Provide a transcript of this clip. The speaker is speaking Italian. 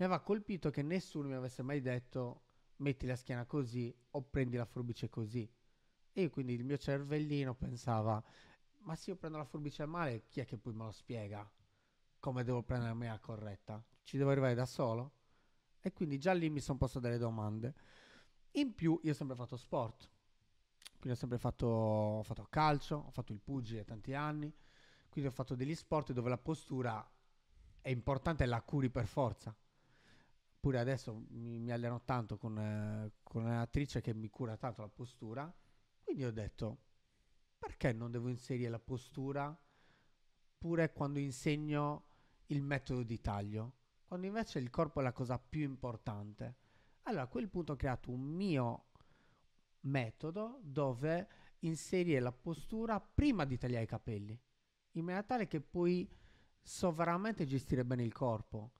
Mi aveva colpito che nessuno mi avesse mai detto metti la schiena così o prendi la forbice così. E io, quindi il mio cervellino pensava, ma se io prendo la forbice male, chi è che poi me lo spiega? Come devo prendere la mia corretta? Ci devo arrivare da solo? E quindi già lì mi sono posto delle domande. In più io ho sempre fatto sport, quindi ho sempre fatto, ho fatto calcio, ho fatto il pugile tanti anni, quindi ho fatto degli sport dove la postura è importante e la curi per forza. Eppure adesso mi, mi alleno tanto con, eh, con un'attrice che mi cura tanto la postura. Quindi ho detto, perché non devo inserire la postura pure quando insegno il metodo di taglio? Quando invece il corpo è la cosa più importante. Allora a quel punto ho creato un mio metodo dove inserire la postura prima di tagliare i capelli, in maniera tale che puoi sovranamente gestire bene il corpo.